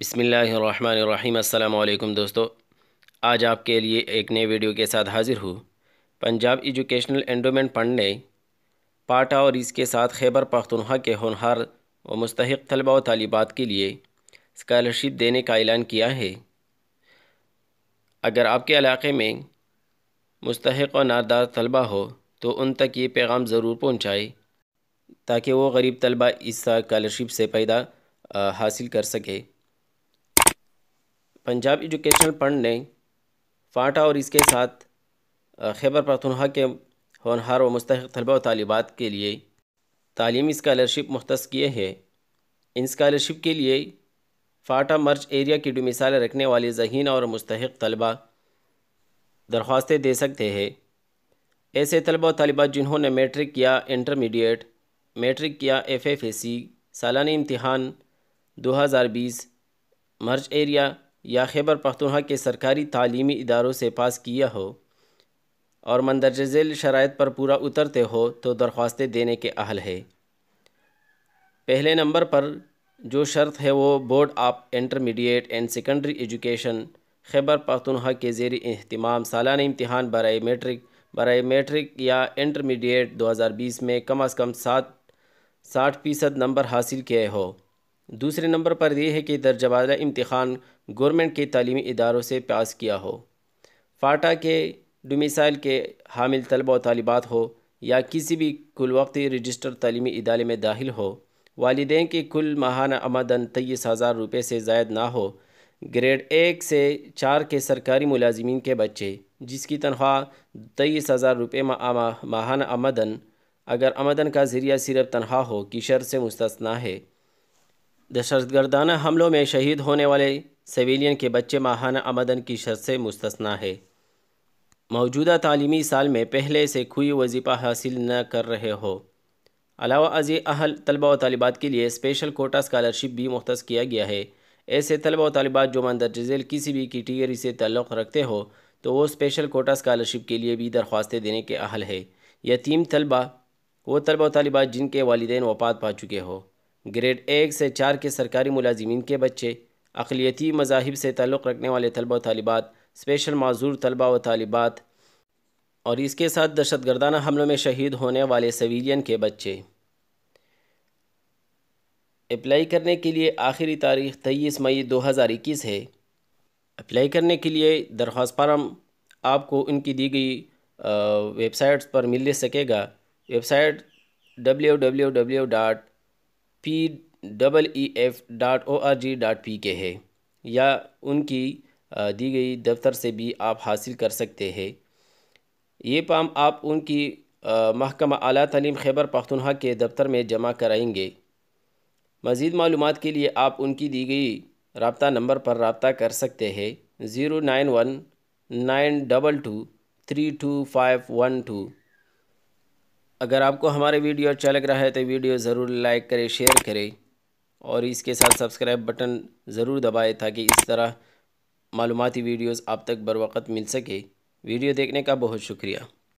बसमीम् अल्लाम दोस्तों आज आपके लिए एक नए वीडियो के साथ हाज़िर हूँ पंजाब एजुकेशनल एंडोमेंट फंड ने पाटा और इसके साथ खैबर पख्तनख्वा के होनहार व मुस्तक तलबा व तालिबात के लिए स्कॉलरशिप देने का ऐलान किया है अगर आपके इलाके में मुस्तक और नारदार तलबा हो तो उन तक ये पैगाम ज़रूर पहुँचाए ताकि वो गरीब तलबा इस स्कॉलरशिप से पैदा हासिल कर सके पंजाब एजुकेशनल फंड ने फाटा और इसके साथ खैबर पखतनखा के होनहार व मुस्तक तलबा तलबात के लिए तलीमी इस्कालरशिप मुख्त किए हैं इन स्कॉलरशिप के लिए फाटा मर्च एरिया की डुमिसाल रखने वाले जहीन और मुस्तक तलबा दरख्वास्तें दे सकते हैं ऐसे तलबा तलबा जिन्होंने मेट्रिक या इंटरमीडिएट मेट्रिक या एफ एफ ए सी सालाना इम्तहान 2020 मर्च एरिया या खैबर पख्तूनहा के सरकारी तालीमी इदारों से पास किया हो और मंदरज झेल शराइ पर पूरा उतरते हो तो दरख्वास्तें देने के अहल है पहले नंबर पर जो शर्त है वो board of intermediate and secondary education Khyber Pakhtunkhwa के जेर अहतमाम सालाना इम्तहान बरए मेट्रिक बरए मेट्रिक या इंटरमीडिएट 2020 में कम अज़ कम सात साठ फ़ीसद नंबर हासिल किए हो दूसरे नंबर पर यह है कि दर्जवाला इम्तहान गवर्नमेंट के तलीमी इदारों से पास किया हो फाटा के डोमिसाइल के हामिल तलबा तलबात हो या किसी भी कुल वक्त रजिस्टर तलीमी इदारे में दाखिल हो वालदे की कुल माहाना आमदन तेईस हज़ार रुपये से जायद ना हो ग्रेड एक से चार के सरकारी मुलाजमीन के बच्चे जिसकी तनख्वाह तेईस हज़ार रुपये माहाना आमदन अगर आमदन का ज़रिया सिर्फ तनख्वाह हो की शर से मुस्तना है दहशतगर्दाना हमलों में शहीद होने वाले सिविलियन के बच्चे माहाना आमदन की शर्त से मुस्तना है मौजूदा तालीमी साल में पहले से खुई वजीफ़ा हासिल न कर रहे हो अलावा अजी अहल तलबा व तलबात के लिए स्पेशल कोटा स्कालरशिप भी मुख्त किया गया है ऐसे तलबा व तलबात जो मंदरज झेल किसी भी कैटेगरी से तल्लक़ रखते हो तो वो स्पेशल कोटा स्कालरशिप के लिए भी दरख्वास्तें देने के अहल है यतीम तलबा वो तलबा व तलबात जिनके वालदे वफात पा चुके हों ग्रेड एक से चार के सरकारी मुलाजमीन के बच्चे अकलीती मजाहब से ताल्लुक़ रखने वाले तलबा व स्पेशल माजूर तलबा व तालिबात और इसके साथ दहशत गर्दाना हमलों में शहीद होने वाले सविलियन के बच्चे अप्लाई करने के लिए आखिरी तारीख तेईस मई दो हज़ार इक्कीस है अप्लाई करने के लिए दरख्वास फार्म आपको उनकी दी गई वेबसाइट्स पर मिल सकेगा website W W W dot P double E F dot O R G dot P K है या उनकी दी गई दफ्तर से भी आप हासिल कर सकते हैं ये पाम आप उनकी महकमा अली तलीम खैबर पख्तनहा के दफ्तर में जमा कराएंगे मज़ीद मालूम के लिए आप उनकी दी गई रबता नंबर पर रबता कर सकते हैं zero nine one nine double two three two five one two अगर आपको हमारे वीडियो अच्छा लग रहा है तो वीडियो ज़रूर लाइक करें शेयर करें और इसके साथ सब्सक्राइब बटन ज़रूर दबाएँ ताकि इस तरह मालूमती वीडियोस आप तक बरवक़त मिल सके वीडियो देखने का बहुत शुक्रिया